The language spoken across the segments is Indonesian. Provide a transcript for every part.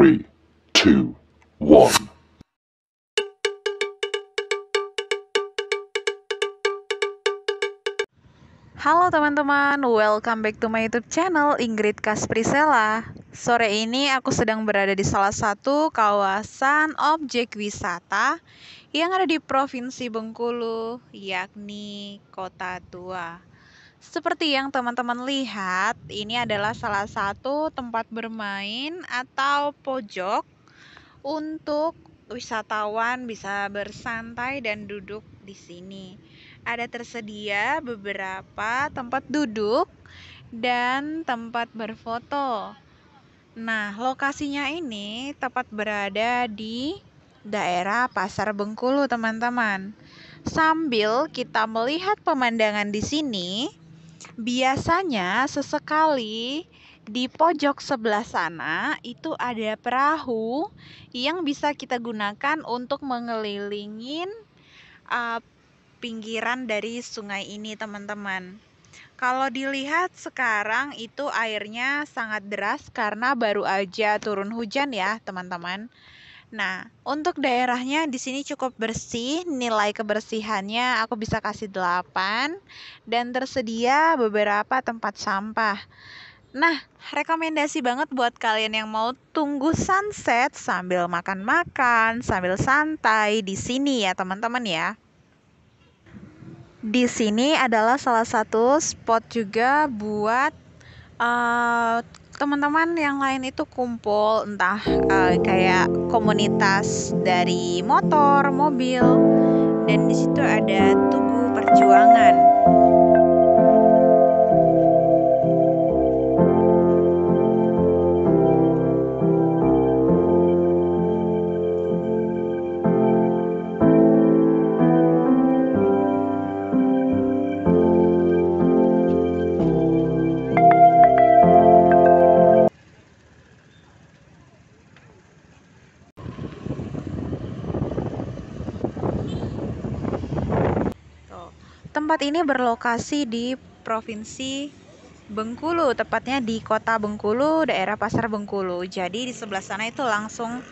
three, two, one. Halo teman-teman, welcome back to my YouTube channel Ingrid Kasprisela. Sore ini aku sedang berada di salah satu kawasan objek wisata yang ada di Provinsi Bengkulu, yakni Kota Tua. Seperti yang teman-teman lihat, ini adalah salah satu tempat bermain atau pojok untuk wisatawan bisa bersantai dan duduk di sini. Ada tersedia beberapa tempat duduk dan tempat berfoto. Nah, lokasinya ini tepat berada di daerah Pasar Bengkulu, teman-teman. Sambil kita melihat pemandangan di sini, Biasanya sesekali di pojok sebelah sana itu ada perahu yang bisa kita gunakan untuk mengelilingin uh, pinggiran dari sungai ini, teman-teman. Kalau dilihat sekarang itu airnya sangat deras karena baru aja turun hujan ya, teman-teman. Nah, untuk daerahnya di sini cukup bersih, nilai kebersihannya aku bisa kasih 8 dan tersedia beberapa tempat sampah. Nah, rekomendasi banget buat kalian yang mau tunggu sunset sambil makan-makan, sambil santai di sini ya, teman-teman ya. Di sini adalah salah satu spot juga buat uh, teman-teman yang lain itu kumpul entah uh, kayak komunitas dari motor, mobil dan di situ ada tubuh perjuangan. Tempat ini berlokasi di Provinsi Bengkulu, tepatnya di Kota Bengkulu, daerah Pasar Bengkulu. Jadi di sebelah sana itu langsung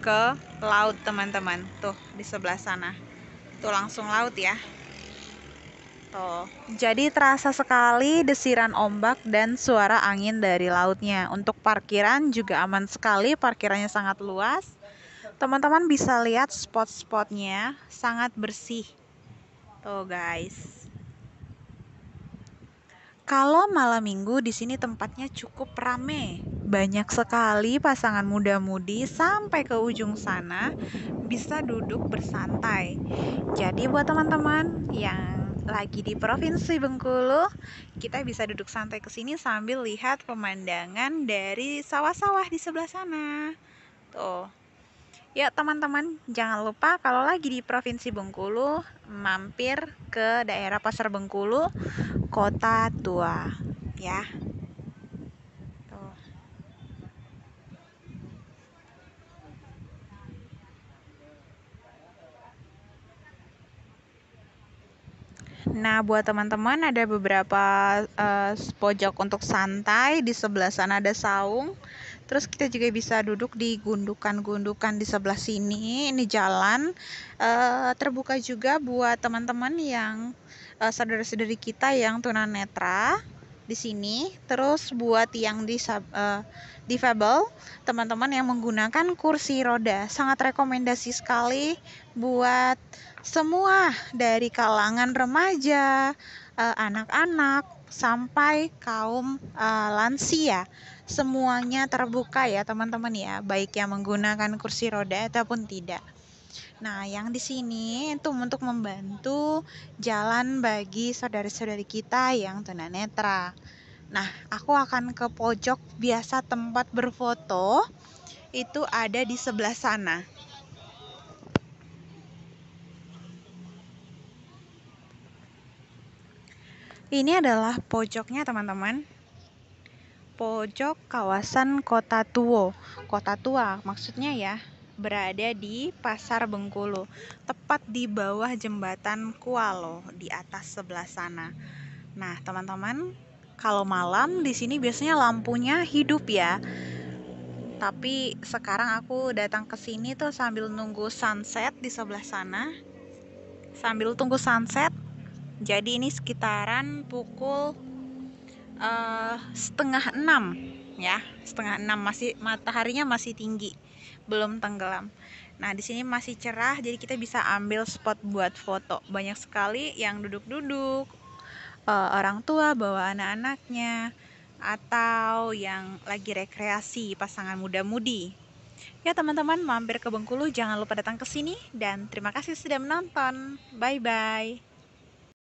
ke laut, teman-teman. Tuh, di sebelah sana. Tuh langsung laut ya. Tuh. Jadi terasa sekali desiran ombak dan suara angin dari lautnya. Untuk parkiran juga aman sekali, parkirannya sangat luas. Teman-teman bisa lihat spot-spotnya sangat bersih Tuh gitu, guys. Kalau malam minggu di sini tempatnya cukup rame. Banyak sekali pasangan muda-mudi sampai ke ujung sana bisa duduk bersantai. Jadi buat teman-teman yang lagi di Provinsi Bengkulu, kita bisa duduk santai ke sini sambil lihat pemandangan dari sawah-sawah di sebelah sana. Tuh. Ya teman-teman, jangan lupa kalau lagi di Provinsi Bengkulu, mampir ke daerah Pasar Bengkulu, Kota Tua. Ya, Nah, buat teman-teman ada beberapa uh, pojok untuk santai, di sebelah sana ada saung. Terus kita juga bisa duduk di gundukan-gundukan di sebelah sini. Ini jalan uh, terbuka juga buat teman-teman yang uh, saudara-saudari kita yang tunanetra di sini. Terus buat yang di uh, eh, teman-teman yang menggunakan kursi roda, sangat rekomendasi sekali buat semua dari kalangan remaja, eh, anak-anak, sampai kaum uh, lansia. Semuanya terbuka ya teman-teman ya, baik yang menggunakan kursi roda ataupun tidak. Nah, yang di sini itu untuk membantu jalan bagi saudari-saudari kita yang tunanetra. Nah, aku akan ke pojok biasa tempat berfoto itu ada di sebelah sana. Ini adalah pojoknya teman-teman. Pojok kawasan Kota Tua. Kota Tua maksudnya ya berada di Pasar Bengkulu, tepat di bawah jembatan Kualo di atas sebelah sana. Nah, teman-teman, kalau malam di sini biasanya lampunya hidup ya. Tapi sekarang aku datang ke sini tuh sambil nunggu sunset di sebelah sana. Sambil tunggu sunset. Jadi ini sekitaran pukul uh, setengah enam ya setengah enam masih mataharinya masih tinggi belum tenggelam. Nah, di sini masih cerah jadi kita bisa ambil spot buat foto. Banyak sekali yang duduk-duduk, eh, orang tua bawa anak-anaknya atau yang lagi rekreasi pasangan muda-mudi. Ya teman-teman, mampir ke Bengkulu jangan lupa datang ke sini dan terima kasih sudah menonton. Bye bye.